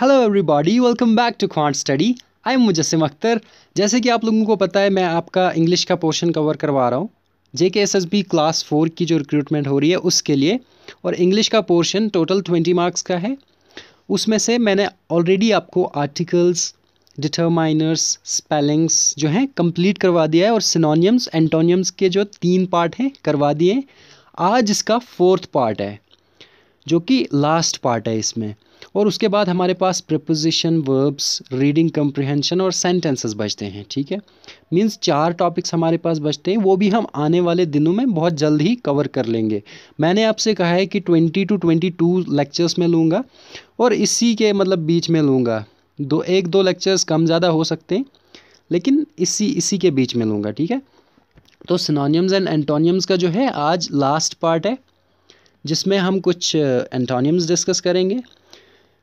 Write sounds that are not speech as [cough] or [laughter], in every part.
Hello everybody welcome back to quant study I am Mujassam Akhtar जैसे कि आप लोगों को पता है मैं आपका इंग्लिश का पोर्शन कवर करवा रहा हूँ J K S S B class four की जो रिक्रूटमेंट हो रही है उसके लिए और इंग्लिश का पोर्शन टोटल ट्वेंटी मार्क्स का है उसमें से मैंने ऑलरेडी आपको आर्टिकल्स डिटरमाइनर्स स्पेलिंग्स जो हैं कंप्लीट करवा दिया है और सिनोनियम्स एंटोनियम्स के जो तीन पार्ट हैं करवा दिए आज इसका फोर्थ पार्ट है जो कि लास्ट पार्ट है इसमें और उसके बाद हमारे पास प्रपोजिशन वर्ब्स रीडिंग कंप्रिहेंशन और सेंटेंसेस बचते हैं ठीक है मींस चार टॉपिक्स हमारे पास बचते हैं वो भी हम आने वाले दिनों में बहुत जल्द ही कवर कर लेंगे मैंने आपसे कहा है कि twenty two twenty two lectures में लूँगा और इसी के मतलब बीच में लूँगा दो एक दो लेक्चर्स कम ज़्यादा हो सकते हैं लेकिन इसी इसी के बीच में लूँगा ठीक है तो सिनोनियम्स एंड एंटोनियम्स का जो है आज लास्ट पार्ट है जिसमें हम कुछ एंटोनियम्स डिस्कस करेंगे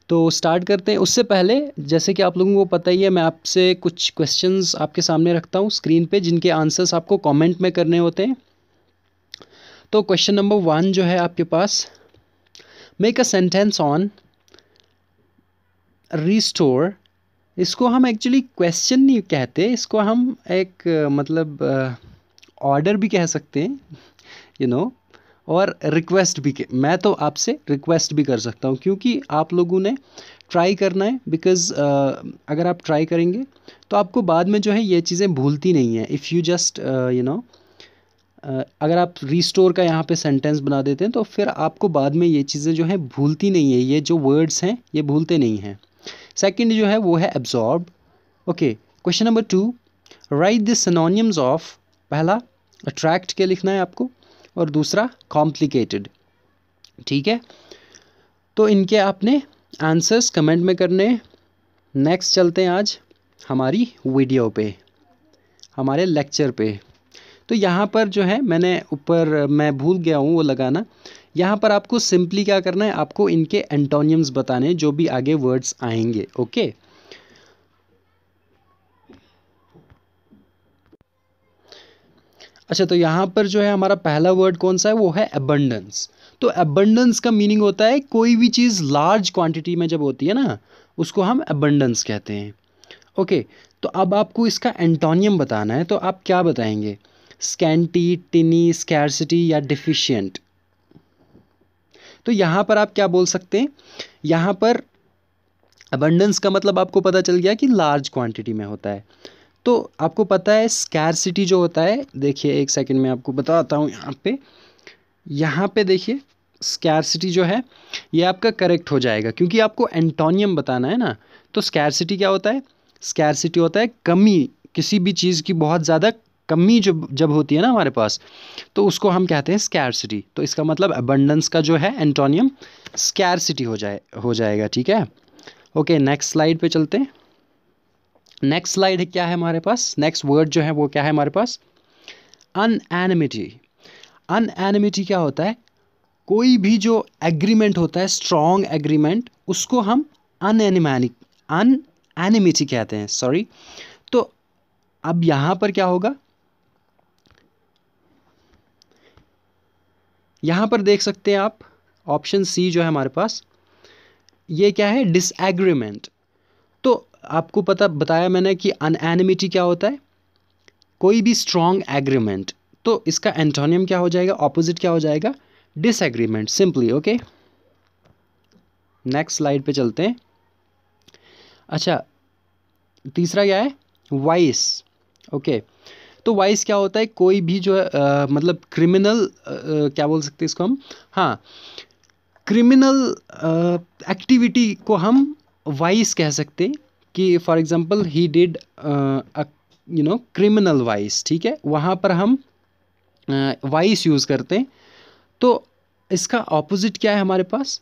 तो स्टार्ट करते हैं उससे पहले जैसे कि आप लोगों को पता ही है मैं आपसे कुछ क्वेश्चंस आपके सामने रखता हूँ स्क्रीन पे जिनके आंसर्स आपको कमेंट में करने होते हैं तो क्वेश्चन नंबर वन जो है आपके पास make a sentence on restore इसको हम एक्चुअली क्वेश्चन नहीं कहते इसको हम एक मतलब ऑर्डर भी कह सकते हैं यू नो और रिक्वेस्ट भी मैं तो आपसे रिक्वेस्ट भी कर सकता हूँ क्योंकि आप लोगों ने ट्राई करना है बिकॉज़ अगर आप ट्राई करेंगे तो आपको बाद में जो है ये चीज़ें भूलती नहीं है if you just you know अगर आप रीस्टोर का यहाँ पे सेंटेंस बना देते हैं तो फिर आपको बाद में ये चीज़ें जो हैं भूलती नहीं है ये जो वर्ड्स हैं ये भूलते नहीं हैं सेकेंड जो है वो है absorb okay question number two write the synonyms of पहला अट्रैक्ट के लिखना है आपको और दूसरा कॉम्प्लिकेटेड ठीक है तो इनके आपने आंसर्स कमेंट में करने नेक्स्ट चलते हैं आज हमारी वीडियो पे हमारे लेक्चर पे तो यहाँ पर जो है मैंने ऊपर मैं भूल गया हूँ वो लगाना यहाँ पर आपको सिंपली क्या करना है आपको इनके एंटोनियम्स बताने जो भी आगे वर्ड्स आएंगे ओके अच्छा तो यहाँ पर जो है हमारा पहला वर्ड कौन सा है वो है एबंडेंस तो एबंडेंस का मीनिंग होता है कोई भी चीज़ लार्ज क्वांटिटी में जब होती है ना उसको हम एबंडेंस कहते हैं ओके तो अब आपको इसका एंटोनियम बताना है तो आप क्या बताएंगे स्कैंटी टिनी स्कैरसिटी या डिफिशियंट तो यहाँ पर आप क्या बोल सकते हैं यहाँ पर अबंडेंस का मतलब आपको पता चल गया कि लार्ज क्वांटिटी में होता है तो आपको पता है स्कैरसिटी जो होता है देखिए एक सेकंड में आपको बताता हूँ यहाँ पे यहाँ पे देखिए स्कैरसिटी जो है ये आपका करेक्ट हो जाएगा क्योंकि आपको एंटोनियम बताना है ना तो स्कैरसिटी क्या होता है स्कैरसिटी होता है कमी किसी भी चीज़ की बहुत ज़्यादा कमी जब जब होती है ना हमारे पास तो उसको हम कहते हैं स्कैरसिटी तो इसका मतलब अबंडेंस का जो है एंटोनियम स्कैरसिटी हो जाए हो जाएगा ठीक है ओके नेक्स्ट स्लाइड पे चलते हैं नेक्स्ट स्लाइड क्या है हमारे पास नेक्स्ट वर्ड जो है वो क्या है हमारे पास अनएनिमिटी अनएनिमिटी क्या होता है कोई भी जो एग्रीमेंट होता है स्ट्रॉन्ग एग्रीमेंट उसको हम अनएनिमैनिक एनिमिटी कहते हैं सॉरी तो अब यहां पर क्या होगा यहां पर देख सकते हैं आप ऑप्शन सी जो है हमारे पास ये क्या है डिसएग्रीमेंट आपको पता बताया मैंने कि अनएनिमिटी क्या होता है कोई भी स्ट्रॉन्ग एग्रीमेंट तो इसका एंटोनियम क्या हो जाएगा ऑपोजिट क्या हो जाएगा disagreement simply okay next slide पे चलते हैं अच्छा तीसरा क्या है वाइस ओके okay. तो वाइस क्या होता है कोई भी जो है आ, मतलब क्रिमिनल क्या बोल सकते हैं इसको हम हाँ क्रिमिनल एक्टिविटी को हम वाइस कह सकते हैं कि for example he did you know criminal vice ठीक है वहाँ पर हम वाइस uh, यूज़ करते हैं तो इसका ऑपोजिट क्या है हमारे पास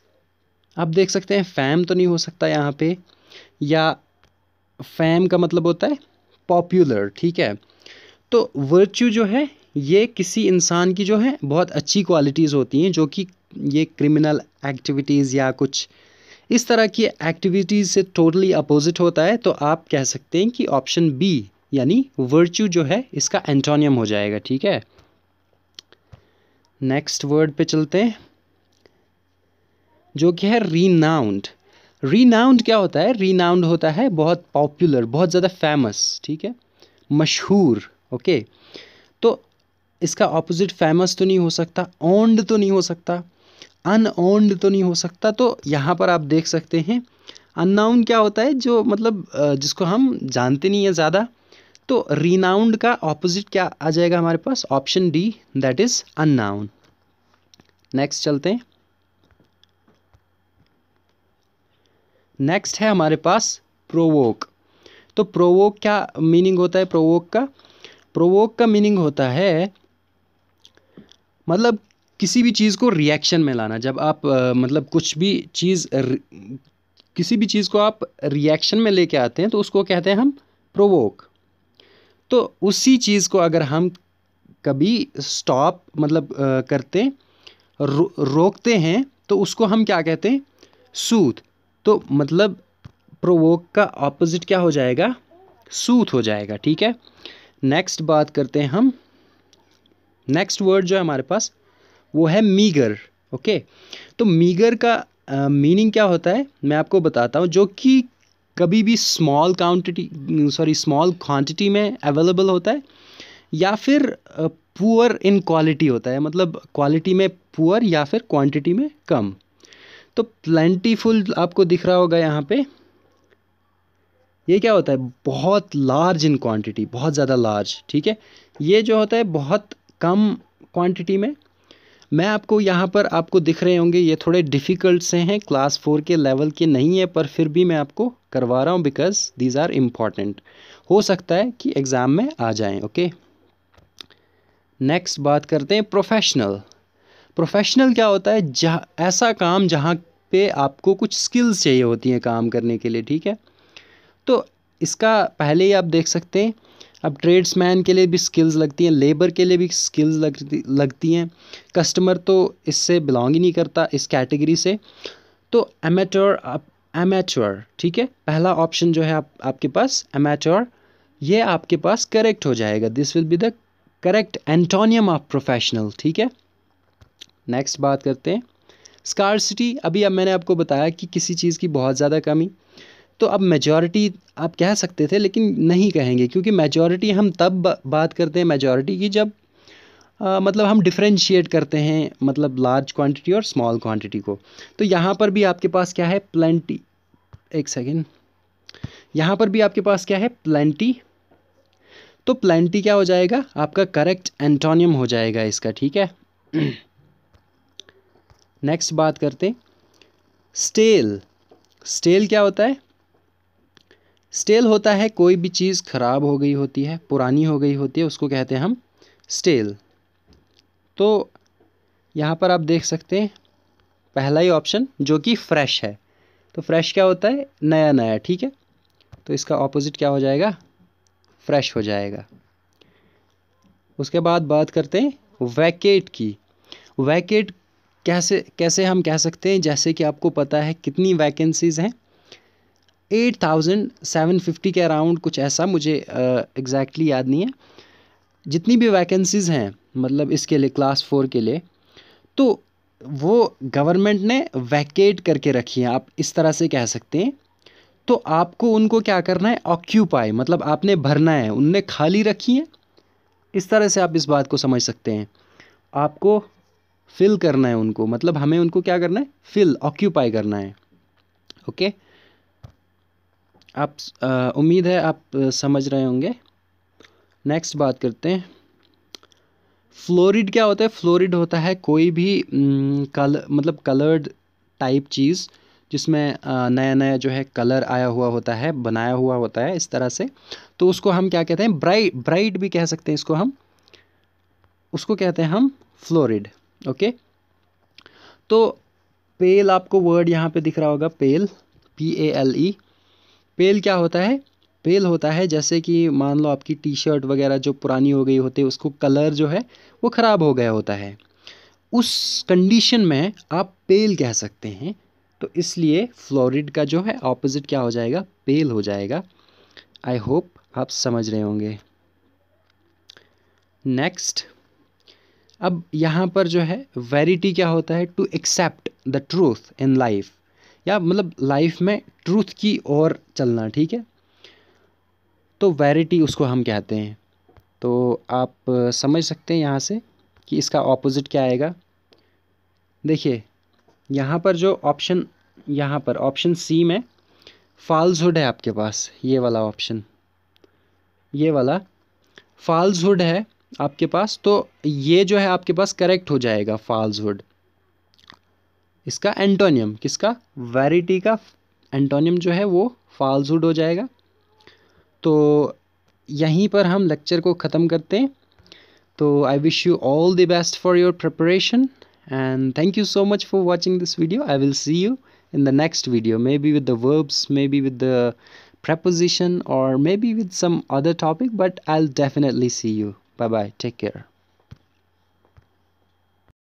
आप देख सकते हैं फैम तो नहीं हो सकता यहाँ पे या फैम का मतलब होता है पॉपुलर ठीक है तो वर्च्यू जो है ये किसी इंसान की जो है बहुत अच्छी क्वालिटीज़ होती हैं जो कि ये क्रिमिनल एक्टिविटीज़ या कुछ इस तरह की एक्टिविटीज़ से टोटली अपोजिट होता है तो आप कह सकते हैं कि ऑप्शन बी यानी वर्च्यू जो है इसका एंटोनियम हो जाएगा ठीक है नेक्स्ट वर्ड पे चलते हैं जो कि है रीनाउंड रीनाउंड क्या होता है रीनाउंड होता है बहुत पॉपुलर बहुत ज़्यादा फेमस ठीक है मशहूर ओके तो इसका ऑपोजिट फेमस तो नहीं हो सकता ओंड तो नहीं हो सकता अनओन्ड तो नहीं हो सकता तो यहाँ पर आप देख सकते हैं अननाउन क्या होता है जो मतलब जिसको हम जानते नहीं हैं ज़्यादा तो रीनाउंड का ऑपोजिट क्या आ जाएगा हमारे पास option D that is unknown next चलते हैं नेक्स्ट है हमारे पास प्रोवोक तो प्रोवोक क्या मीनिंग होता है प्रोवोक का प्रोवोक का मीनिंग होता है मतलब किसी भी चीज़ को रिएक्शन में लाना जब आप आ, मतलब कुछ भी चीज़ किसी भी चीज़ को आप रिएक्शन में लेके आते हैं तो उसको कहते हैं हम प्रोवोक तो उसी चीज़ को अगर हम कभी स्टॉप मतलब आ, करते रो, रोकते हैं तो उसको हम क्या कहते हैं सूत तो मतलब प्रोवोक का ऑपोजिट क्या हो जाएगा सूत हो जाएगा ठीक है नेक्स्ट बात करते हैं हम नेक्स्ट वर्ड जो है हमारे पास वो है मीगर ओके तो मीगर का मीनिंग uh, क्या होता है मैं आपको बताता हूँ जो कि कभी भी small quantity sorry small quantity में अवेलेबल होता है या फिर पुअर इन क्वालिटी होता है मतलब क्वालिटी में पुअर या फिर क्वांटिटी में कम तो प्लेंटीफुल आपको दिख रहा होगा यहाँ पे ये क्या होता है बहुत लार्ज इन क्वांटिटी बहुत ज़्यादा लार्ज ठीक है ये जो होता है बहुत कम क्वांटिटी में मैं आपको यहाँ पर आपको दिख रहे होंगे ये थोड़े डिफ़िकल्ट से हैं क्लास फोर के लेवल के नहीं है पर फिर भी मैं आपको करवा रहा हूँ बिकॉज दीज आर इम्पॉर्टेंट हो सकता है कि एग्ज़ाम में आ जाएँ ओके नेक्स्ट बात करते हैं प्रोफेशनल प्रोफेशनल क्या होता है जहाँ ऐसा काम जहाँ पे आपको कुछ स्किल्स चाहिए होती हैं काम करने के लिए ठीक है तो इसका पहले ही आप देख सकते हैं अब ट्रेड्समैन के लिए भी स्किल्स लगती हैं लेबर के लिए भी स्किल्स लगती लगती हैं कस्टमर तो इससे बिलोंग ही नहीं करता इस कैटेगरी से तो एमेटोर एमेचोर ठीक है पहला ऑप्शन जो है आप आपके पास एमेचोर ये आपके पास करेक्ट हो जाएगा this will be the correct antonym of professional ठीक है नेक्स्ट बात करते हैं स्कार अभी अब मैंने आपको बताया कि किसी चीज़ की बहुत ज़्यादा कमी तो अब मेजॉरिटी आप कह सकते थे लेकिन नहीं कहेंगे क्योंकि मेजॉरिटी हम तब बात करते हैं मेजॉरिटी की जब आ, मतलब हम डिफ्रेंशिएट करते हैं मतलब लार्ज क्वांटिटी और स्मॉल क्वांटिटी को तो यहाँ पर भी आपके पास क्या है प्लेंटी एक सेकेंड यहाँ पर भी आपके पास क्या है प्लेंटी तो प्लेंटी क्या हो जाएगा आपका करेक्ट एंटोनियम हो जाएगा इसका ठीक है नेक्स्ट [clears throat] बात करते हैं स्टेल स्टेल क्या होता है स्टेल होता है कोई भी चीज़ खराब हो गई होती है पुरानी हो गई होती है उसको कहते हैं हम स्टेल तो यहाँ पर आप देख सकते हैं पहला ही ऑप्शन जो कि फ्रेश है तो फ्रेश क्या होता है नया नया ठीक है तो इसका ऑपोजिट क्या हो जाएगा फ्रेश हो जाएगा उसके बाद बात करते हैं वैकेट की वैकेट कैसे कैसे हम कह सकते हैं जैसे कि आपको पता है कितनी वैकेंसीज़ हैं एट थाउजेंड सेवन फिफ्टी के अराउंड कुछ ऐसा मुझे एग्जैक्टली uh, याद नहीं है जितनी भी वैकेंसीज़ हैं मतलब इसके लिए क्लास फोर के लिए तो वो गवर्नमेंट ने वैकेट करके रखी है आप इस तरह से कह सकते हैं तो आपको उनको क्या करना है ऑक्यूपाई मतलब आपने भरना है उनने खाली रखी है इस तरह से आप इस बात को समझ सकते हैं आपको फिल करना है उनको मतलब हमें उनको क्या करना है फिल ऑक्यूपाई करना है ओके okay? आप उम्मीद है आप समझ रहे होंगे नेक्स्ट बात करते हैं फ्लोरिड क्या होता है फ्लोरिड होता है कोई भी कल मतलब कलर्ड टाइप चीज़ जिसमें नया नया जो है कलर आया हुआ होता है बनाया हुआ होता है इस तरह से तो उसको हम क्या कहते हैं ब्राइट ब्राइट भी कह सकते हैं इसको हम उसको कहते हैं हम फ्लोरिड ओके तो पेल आपको वर्ड यहाँ पे दिख रहा होगा पेल पी ए एल ई पेल क्या होता है पेल होता है जैसे कि मान लो आपकी टी शर्ट वगैरह जो पुरानी हो गई होती है उसको कलर जो है वो ख़राब हो गया होता है उस कंडीशन में आप पेल कह सकते हैं तो इसलिए फ्लोरिड का जो है ऑपोजिट क्या हो जाएगा पेल हो जाएगा आई होप आप समझ रहे होंगे नेक्स्ट अब यहाँ पर जो है वेरिटी क्या होता है to accept the truth in life या मतलब लाइफ में ट्रूथ की ओर चलना ठीक है तो वैरिटी उसको हम कहते हैं तो आप समझ सकते हैं यहाँ से कि इसका ऑपोजिट क्या आएगा देखिए यहाँ पर जो ऑप्शन यहाँ पर ऑप्शन सी में फॉल्सहुड है आपके पास ये वाला ऑप्शन ये वाला फॉल्सहुड है आपके पास तो ये जो है आपके पास करेक्ट हो जाएगा फॉल्सहुड इसका एंटोनियम किसका वेरिटी का एंटोनियम जो है वो फालसूड हो जाएगा तो यहीं पर हम लेक्चर को ख़त्म करते हैं तो I wish you all the best for your preparation and thank you so much for watching this video I will see you in the next video maybe with the verbs maybe with the preposition or maybe with some other topic but i'll definitely see you bye bye take care